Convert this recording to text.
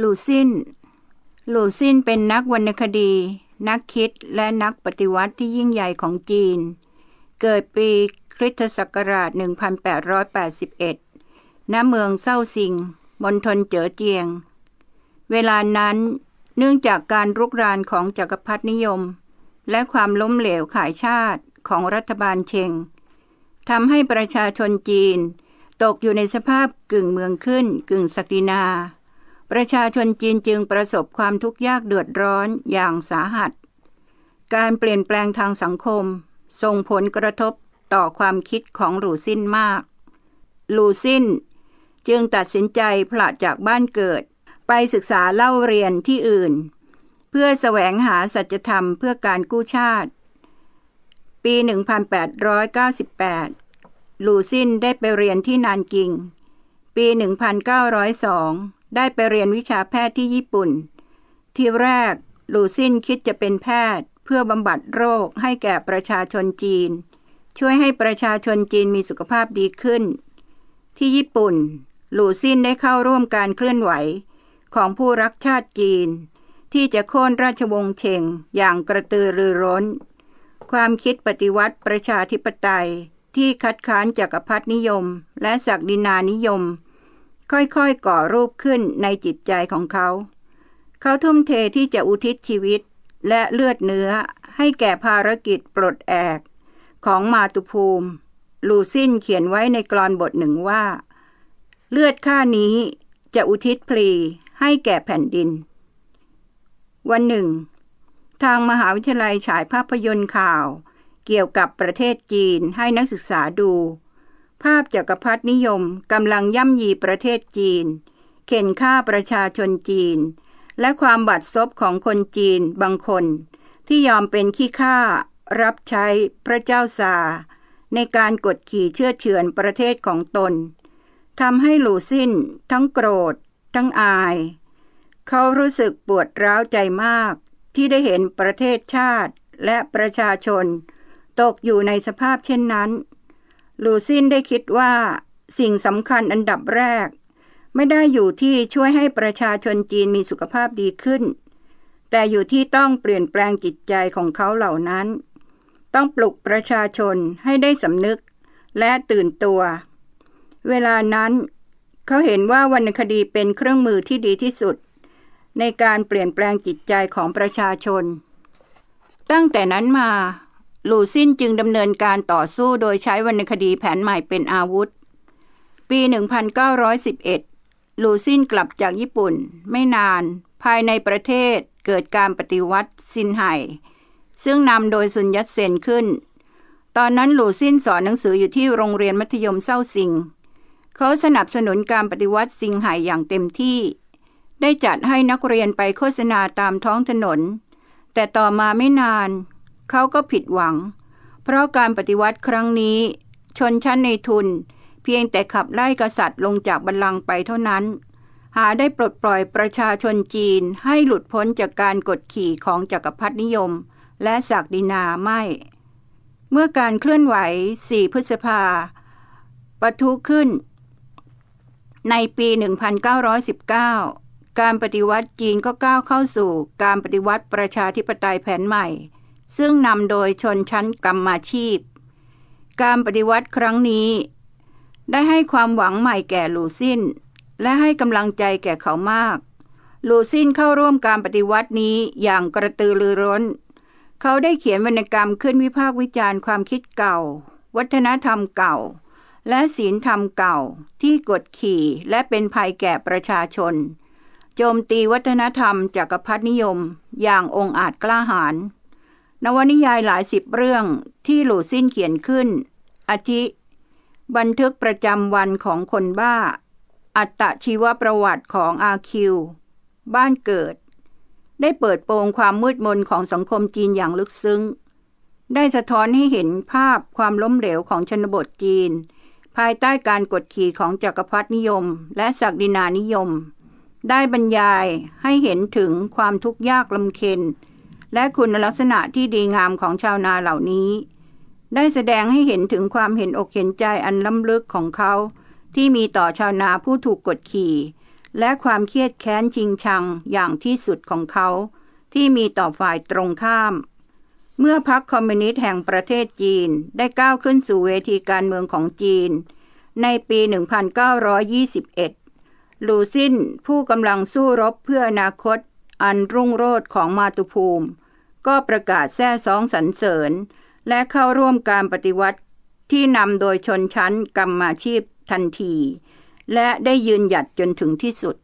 ลูซินลูซินเป็นนักวรรณคดี นักคิด และนักปฏิวัติที่ยิ่งใหญ่ของจีน เกิดปีคริสตศักราช 1881ณเมืองเซ้าซิง มณฑลเจ๋อเจียง เวลานั้นเนื่องจากการรุกรานของจกักรพรรดินิยม และความล้มเหลวขายชาติของรัฐบาลเชงทำให้ประชาชนจีน ตกอยู่ในสภาพกึ่งเมืองขึ้นกึ่งศักดินาประชาชนจีนจึงประสบความทุกข์ยากเดือดร้อนอย่างสาหัส การเปลี่ยนแปลงทางสังคมส่งผลกระทบต่อความคิดของหลู่ซินมาก หลู่ซินจึงตัดสินใจผละจากบ้านเกิดไปศึกษาเล่าเรียนที่อื่น เพื่อแสวงหาสัจธรรมเพื่อการกู้ชาติ ปี 1898 หลู่ซินได้ไปเรียนที่นานกิง ปี 1902ได้ไปเรียนวิชาแพทย์ที่ญี่ปุ่น ทีแรกลูซินคิดจะเป็นแพทย์ เพื่อบำบัดโรคให้แก่ประชาชนจีน ช่วยให้ประชาชนจีนมีสุขภาพดีขึ้น ที่ญี่ปุ่นหลู่ซินได้เข้าร่วมการเคลื่อนไหว ของผู้รักชาติจีน ที่จะโค่นราชวงศ์เชงอย่างกระตือรือร้น ความคิดปฏิวัติประชาธิปไตยที่คัดค้านจกักรพรรดินิยมและศักดินานิยมค่อยๆ ก่อรูปขึ้นในจิตใจของเขา เขาทุ่มเทที่จะอุทิศชีวิตและเลือดเนื้อให้แก่ภารกิจปลดแอก ของมาตุภูมิ ลูซินเขียนไว้ในกรอนบทหนึ่งว่า เลือดข้านี้จะอุทิศพลีให้แก่แผ่นดิน วันหนึ่ง ทางมหาวิทยาลัยฉายภาพยนตร์ข่าว เกี่ยวกับประเทศจีนให้นักศึกษาดูภาพจักรพรรดินิยมกำลังย่ำยีประเทศจีน เข่นฆ่าประชาชนจีน และความบาดซบของคนจีนบางคน ที่ยอมเป็นขี้ข้ารับใช้พระเจ้าซาในการกดขี่เชื่อเฉือนประเทศของตนทำให้หลูสิ้นทั้งโกรธ ทั้งอาย เขารู้สึกปวดร้าวใจมากที่ได้เห็นประเทศชาติและประชาชน ตกอยู่ในสภาพเช่นนั้นลูซินได้คิดว่าสิ่งสำคัญอันดับแรก ไม่ได้อยู่ที่ช่วยให้ประชาชนจีนมีสุขภาพดีขึ้น แต่อยู่ที่ต้องเปลี่ยนแปลงจิตใจของเขาเหล่านั้น ต้องปลุกประชาชนให้ได้สำนึกและตื่นตัว เวลานั้น เขาเห็นว่าวรรณคดีเป็นเครื่องมือที่ดีที่สุด ในการเปลี่ยนแปลงจิตใจของประชาชน ตั้งแต่นั้นมาลูซินจึงดำเนินการต่อสู้โดยใช้วรรณคดีแผนใหม่เป็นอาวุธ ปี 1911ลูซินกลับจากญี่ปุ่น ไม่นาน ภายในประเทศเกิดการปฏิวัติซินไห่ ซึ่งนำโดยซุนยัตเซนขึ้น ตอนนั้นหลูซินสอนหนังสืออยู่ที่โรงเรียนมัธยมเซาซิง เขาสนับสนุนการปฏิวัติซิงไห่อย่างเต็มที่ ได้จัดให้นักเรียนไปโฆษณาตามท้องถนน แต่ต่อมาไม่นานเขาก็ผิดหวัง เพราะการปฏิวัติครั้งนี้ ชนชั้นในทุนเพียงแต่ขับไล่กษัตริย์ลงจากบัลลังก์ไปเท่านั้น หาได้ปลดปล่อยประชาชนจีนให้หลุดพ้นจากการกดขี่ของจักรพรรดินิยม และศักดินาไม่ เมื่อการเคลื่อนไหว 4 พฤษภาปะทุขึ้น ในปี 1919 การปฏิวัติจีนก็ก้าวเข้าสู่ การปฏิวัติประชาธิปไตยแผนใหม่ซึ่งนำโดยชนชั้นกรรมาชีพ การปฏิวัติครั้งนี้ ได้ให้ความหวังใหม่แก่ลูซินและให้กำลังใจแก่เขามาก ลูซินเข้าร่วมการปฏิวัตินี้อย่างกระตือรือร้น เขาได้เขียนวรรณกรรมขึ้นวิพากษ์วิจารณ์ความคิดเก่า วัฒนธรรมเก่า และศีลธรรมเก่าที่กดขี่และเป็นภัยแก่ประชาชน โจมตีวัฒนธรรมจักรพรรดินิยมอย่างองอาจกล้าหาญนวนิยายหลายสิบเรื่องที่หลูซินเขียนขึ้นอาทิ บันทึกประจำวันของคนบ้า อัตชีวประวัติของอาคิว บ้านเกิด ได้เปิดโปงความมืดมนของสังคมจีนอย่างลึกซึ้ง ได้สะท้อนให้เห็นภาพความล้มเหลวของชนบทจีน ภายใต้การกดขี่ของจักรพรรดินิยมและศักดินานิยม ได้บรรยายให้เห็นถึงความทุกข์ยากลำเค็ญและคุณลักษณะที่ดีงามของชาวนาเหล่านี้ ได้แสดงให้เห็นถึงความเห็นอกเห็นใจอันล้ำลึกของเขา ที่มีต่อชาวนาผู้ถูกกดขี่ และความเครียดแค้นชิงชังอย่างที่สุดของเขา ที่มีต่อฝ่ายตรงข้าม เมื่อพรรคคอมมิวนิสต์แห่งประเทศจีนได้ก้าวขึ้นสู่เวทีการเมืองของจีน ในปี 1921ลูซินผู้กำลังสู้รบเพื่ออนาคตอันรุ่งโรจน์ของมาตุภูมิ ก็ประกาศแท้สองสรรเสริญ และเข้าร่วมการปฏิวัติที่นำโดยชนชั้นกรรมอาชีพทันที และได้ยืนหยัดจนถึงที่สุด